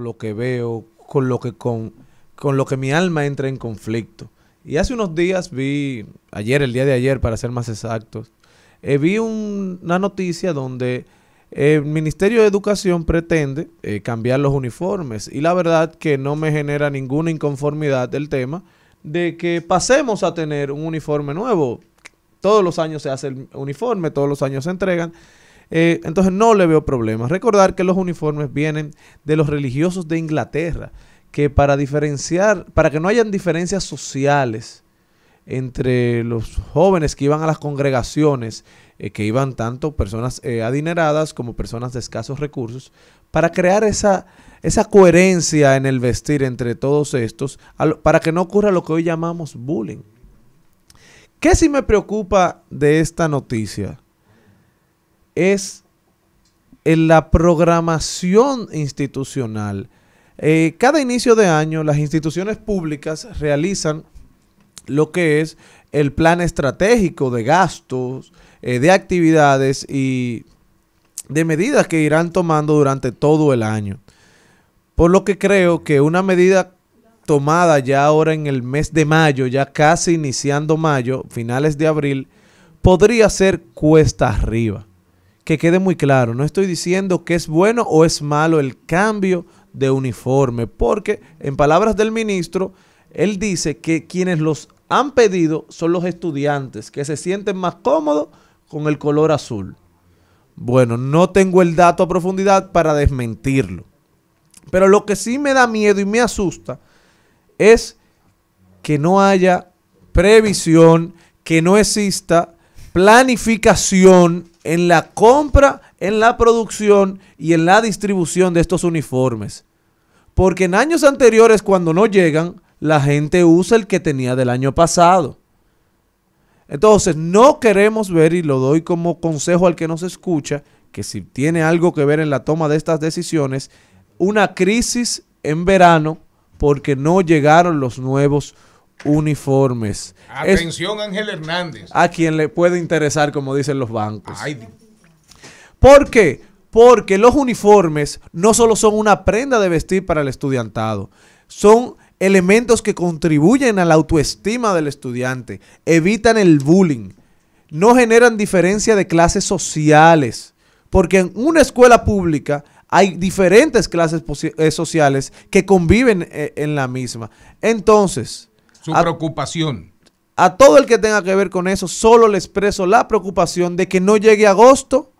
lo que veo, con lo que, con, con lo que mi alma entra en conflicto. Y hace unos días vi, ayer, el día de ayer, para ser más exactos, eh, vi una noticia donde el Ministerio de Educación pretende eh, cambiar los uniformes y la verdad que no me genera ninguna inconformidad del tema de que pasemos a tener un uniforme nuevo. Todos los años se hace el uniforme, todos los años se entregan eh, entonces no le veo problemas. Recordar que los uniformes vienen de los religiosos de Inglaterra, que para diferenciar, para que no hayan diferencias sociales entre los jóvenes que iban a las congregaciones, eh, que iban tanto personas eh, adineradas como personas de escasos recursos, para crear esa, coherencia en el vestir entre todos estos, para que no ocurra lo que hoy llamamos bullying. ¿Qué sí me preocupa de esta noticia? es en la programación institucional. Eh, cada inicio de año las instituciones públicas realizan lo que es el plan estratégico de gastos, eh, de actividades y de medidas que irán tomando durante todo el año. Por lo que creo que una medida tomada ya ahora en el mes de mayo, ya casi iniciando mayo, finales de abril, podría ser cuesta arriba que quede muy claro, no estoy diciendo que es bueno o es malo el cambio de uniforme, porque en palabras del ministro, él dice que quienes los han pedido son los estudiantes, que se sienten más cómodos con el color azul. Bueno, no tengo el dato a profundidad para desmentirlo. Pero lo que sí me da miedo y me asusta es que no haya previsión, que no exista planificación en la compra, en la producción y en la distribución de estos uniformes. Porque en años anteriores, cuando no llegan, la gente usa el que tenía del año pasado. Entonces, no queremos ver, y lo doy como consejo al que nos escucha, que si tiene algo que ver en la toma de estas decisiones, una crisis en verano porque no llegaron los nuevos uniformes uniformes. Atención, Ángel Hernández. A quien le puede interesar, como dicen los bancos. Ay. ¿Por qué? Porque los uniformes no solo son una prenda de vestir para el estudiantado, son elementos que contribuyen a la autoestima del estudiante, evitan el bullying, no generan diferencia de clases sociales, porque en una escuela pública hay diferentes clases eh, sociales que conviven eh, en la misma. Entonces, su preocupación. A todo el que tenga que ver con eso, solo le expreso la preocupación de que no llegue agosto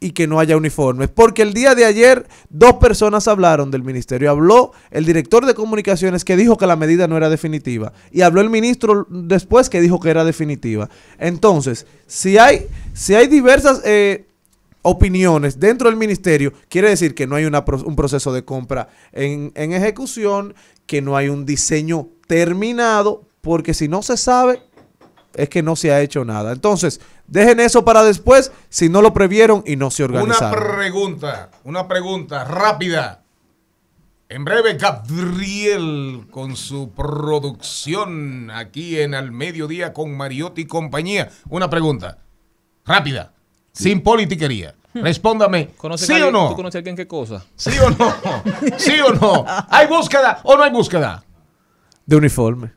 y que no haya uniformes. Porque el día de ayer dos personas hablaron del ministerio. Habló el director de comunicaciones que dijo que la medida no era definitiva. Y habló el ministro después que dijo que era definitiva. Entonces, si hay, si hay diversas eh, opiniones dentro del ministerio, quiere decir que no hay un proceso de compra en, en ejecución, que no hay un diseño terminado, porque si no se sabe, es que no se ha hecho nada. Entonces, dejen eso para después si no lo previeron y no se organizaron. Una pregunta, una pregunta rápida. En breve, Gabriel con su producción aquí en Al Mediodía con Mariotti y compañía. Una pregunta rápida, sin politiquería. Hmm. Respóndame, ¿sí o no? ¿Tú conoces a alguien qué cosa? ¿Sí o no? ¿Sí o no? ¿Hay búsqueda o no hay búsqueda? d'uniforme.